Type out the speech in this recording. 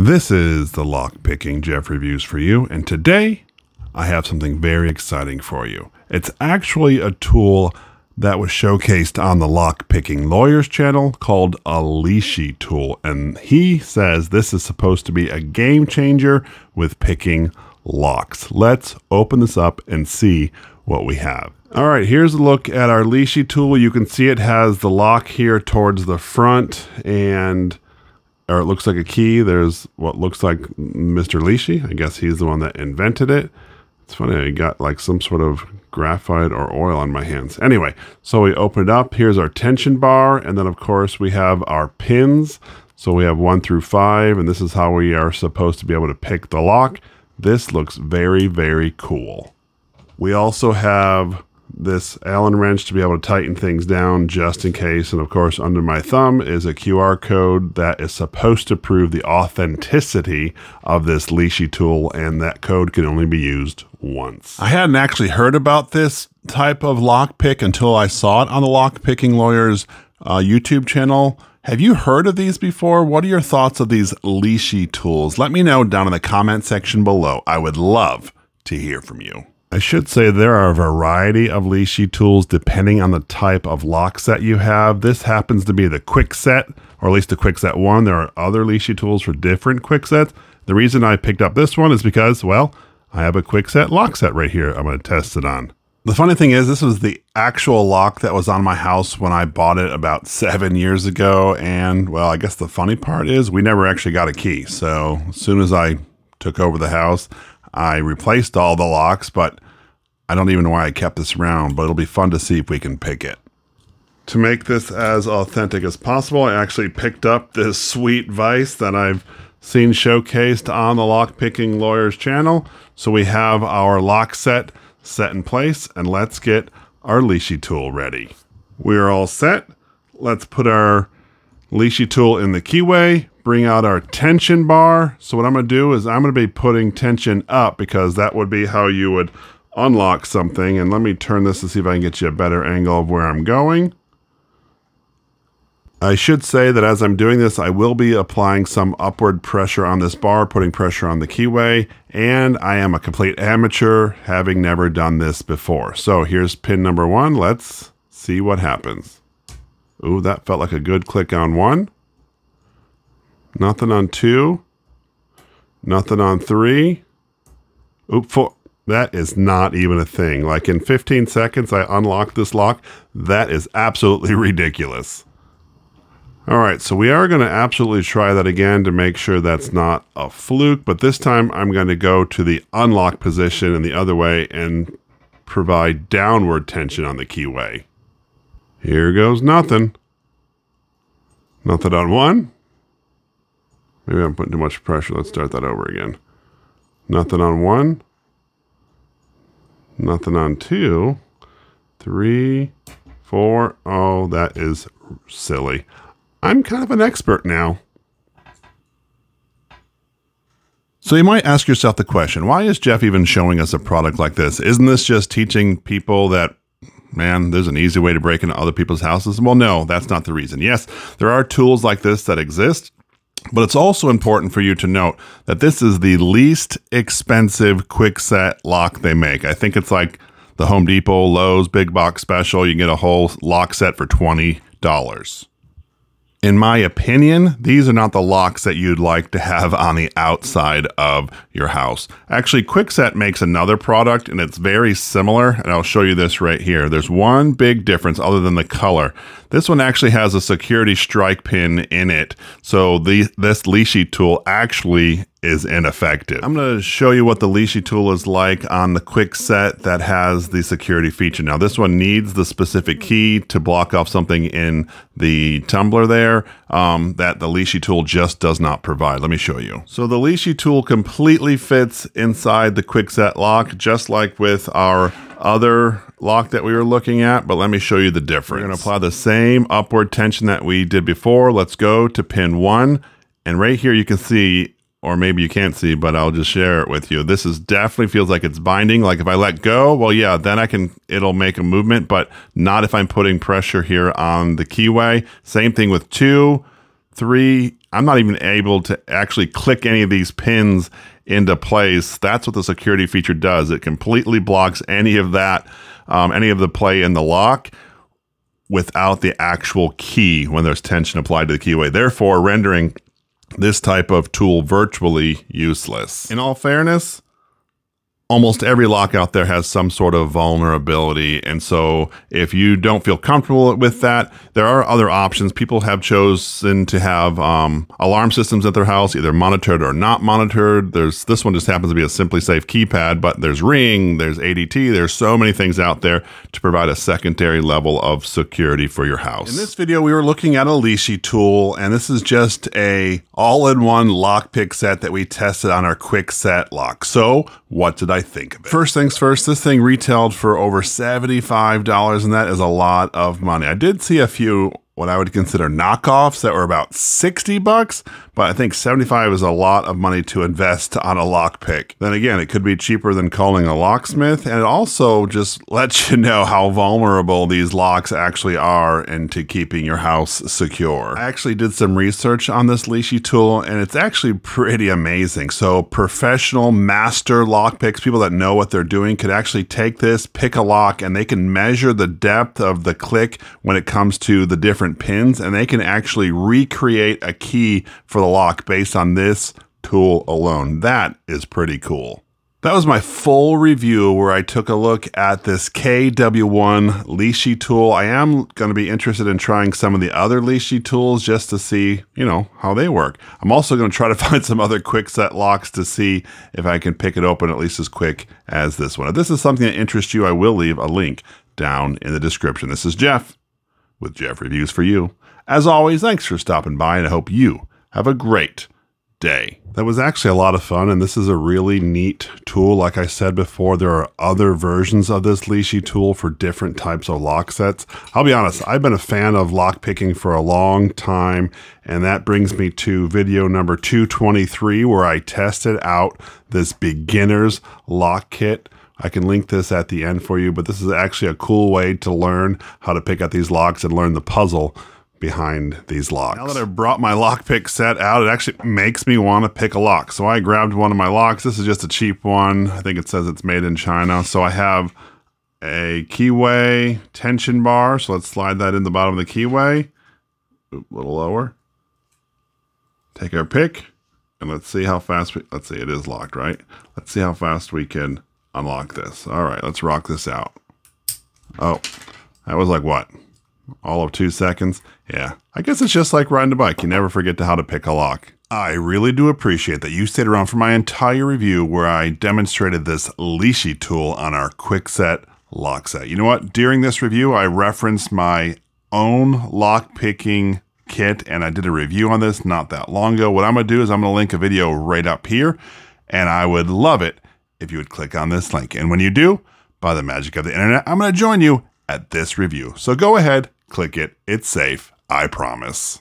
This is the Lockpicking Jeff Reviews for you, and today I have something very exciting for you. It's actually a tool that was showcased on the Lockpicking Lawyers channel called a Leashy Tool, and he says this is supposed to be a game changer with picking locks. Let's open this up and see what we have. All right, here's a look at our Leashy tool. You can see it has the lock here towards the front and or it looks like a key. There's what looks like Mr. Leashy. I guess he's the one that invented it. It's funny, I got like some sort of graphite or oil on my hands. Anyway, so we open it up. Here's our tension bar. And then, of course, we have our pins. So we have one through five, and this is how we are supposed to be able to pick the lock. This looks very, very cool. We also have this Allen wrench to be able to tighten things down just in case. And of course, under my thumb is a QR code that is supposed to prove the authenticity of this leashy tool, and that code can only be used once. I hadn't actually heard about this type of lockpick until I saw it on the Lockpicking Lawyers uh, YouTube channel. Have you heard of these before? What are your thoughts of these leashy tools? Let me know down in the comment section below. I would love to hear from you. I should say there are a variety of leashy tools depending on the type of lock set you have. This happens to be the quick set, or at least the quick set one. There are other leashy tools for different quick sets. The reason I picked up this one is because, well, I have a quick set lock set right here I'm going to test it on. The funny thing is, this was the actual lock that was on my house when I bought it about seven years ago. And, well, I guess the funny part is we never actually got a key. So, as soon as I took over the house, I replaced all the locks, but I don't even know why I kept this around, but it'll be fun to see if we can pick it. To make this as authentic as possible, I actually picked up this sweet vice that I've seen showcased on the Lockpicking Lawyers channel. So we have our lock set set in place and let's get our leashy tool ready. We are all set. Let's put our leashy tool in the keyway, bring out our tension bar. So what I'm going to do is I'm going to be putting tension up because that would be how you would unlock something. And let me turn this to see if I can get you a better angle of where I'm going. I should say that as I'm doing this, I will be applying some upward pressure on this bar, putting pressure on the keyway, and I am a complete amateur, having never done this before. So here's pin number one. Let's see what happens. Ooh, that felt like a good click on one. Nothing on two. Nothing on three. Oop, four. That is not even a thing. Like in 15 seconds, I unlocked this lock. That is absolutely ridiculous. All right, so we are going to absolutely try that again to make sure that's not a fluke, but this time I'm going to go to the unlock position and the other way and provide downward tension on the keyway. Here goes nothing. Nothing on one. Maybe I'm putting too much pressure. Let's start that over again. Nothing on one. Nothing on two. Three, four. Oh, that is silly. I'm kind of an expert now. So you might ask yourself the question, why is Jeff even showing us a product like this? Isn't this just teaching people that man, there's an easy way to break into other people's houses? Well, no, that's not the reason. Yes, there are tools like this that exist. But it's also important for you to note that this is the least expensive quick set lock they make. I think it's like the Home Depot, Lowe's, Big Box Special. You get a whole lock set for $20 in my opinion, these are not the locks that you'd like to have on the outside of your house. Actually, Quickset makes another product and it's very similar, and I'll show you this right here. There's one big difference other than the color. This one actually has a security strike pin in it, so the, this leashy tool actually is ineffective. I'm going to show you what the leashy tool is like on the quick set that has the security feature. Now this one needs the specific key to block off something in the tumbler there um, that the leashy tool just does not provide. Let me show you. So the leashy tool completely fits inside the quick set lock just like with our other lock that we were looking at, but let me show you the difference. We're gonna apply the same upward tension that we did before. Let's go to pin one. And right here you can see or maybe you can't see, but I'll just share it with you. This is definitely feels like it's binding. Like if I let go, well, yeah, then I can, it'll make a movement, but not if I'm putting pressure here on the keyway. Same thing with two, three. I'm not even able to actually click any of these pins into place. That's what the security feature does. It completely blocks any of that, um, any of the play in the lock without the actual key when there's tension applied to the keyway. Therefore, rendering this type of tool virtually useless. In all fairness, almost every lock out there has some sort of vulnerability and so if you don't feel comfortable with that there are other options people have chosen to have um, alarm systems at their house either monitored or not monitored there's this one just happens to be a simply safe keypad but there's ring there's adt there's so many things out there to provide a secondary level of security for your house in this video we were looking at a leashy tool and this is just a all-in-one lockpick set that we tested on our quick set lock so what did I think of it? First things first, this thing retailed for over $75, and that is a lot of money. I did see a few what I would consider knockoffs that were about 60 bucks, but I think 75 is a lot of money to invest on a lockpick. Then again, it could be cheaper than calling a locksmith, and it also just lets you know how vulnerable these locks actually are into keeping your house secure. I actually did some research on this leashy tool, and it's actually pretty amazing. So professional master lockpicks, people that know what they're doing, could actually take this, pick a lock, and they can measure the depth of the click when it comes to the different pins, and they can actually recreate a key for the lock based on this tool alone. That is pretty cool. That was my full review where I took a look at this KW1 Leishi tool. I am going to be interested in trying some of the other Leishi tools just to see, you know, how they work. I'm also going to try to find some other quick set locks to see if I can pick it open at least as quick as this one. If this is something that interests you, I will leave a link down in the description. This is Jeff with Jeff Reviews for You. As always, thanks for stopping by and I hope you have a great day. That was actually a lot of fun, and this is a really neat tool. Like I said before, there are other versions of this Leishi tool for different types of lock sets. I'll be honest, I've been a fan of lock picking for a long time, and that brings me to video number 223, where I tested out this beginner's lock kit. I can link this at the end for you, but this is actually a cool way to learn how to pick out these locks and learn the puzzle behind these locks. Now that I've brought my lockpick set out, it actually makes me want to pick a lock. So I grabbed one of my locks. This is just a cheap one. I think it says it's made in China. So I have a keyway tension bar. So let's slide that in the bottom of the keyway. Oop, a little lower. Take our pick and let's see how fast we, let's see, it is locked, right? Let's see how fast we can unlock this. All right, let's rock this out. Oh, that was like what? all of two seconds. Yeah, I guess it's just like riding a bike. You never forget to how to pick a lock. I really do appreciate that you stayed around for my entire review where I demonstrated this leashy tool on our quick set lock set. You know what? During this review, I referenced my own lock picking kit and I did a review on this not that long ago. What I'm going to do is I'm going to link a video right up here and I would love it if you would click on this link. And when you do, by the magic of the internet, I'm going to join you at this review. So go ahead, Click it. It's safe. I promise.